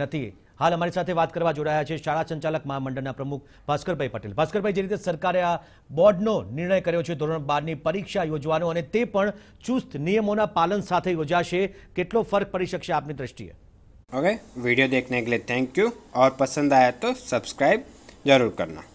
નથી હાલ અમારી સાથે વાત કરવા જોડાયા છે શાળા ચંચાલક મહામંડળના પ્રમુખ भास्करભાઈ પટેલ भास्करભાઈ જે રીતે સરકારે બોર્ડનો નિર્ણય કર્યો છે ધોરણ 12 ની પરીક્ષા યોજવાનો અને તે પણ ચુસ્ત નિયમોના પાલન સાથે યોજાશે કેટલો ફરક પરીક્ષા આપની દ્રષ્ટિએ ઓકે વિડિયો دیکھنے કે લે થેન્ક્યુ ઓર પસંદ આયા તો સબસ્ક્રાઇબ જરૂર કરના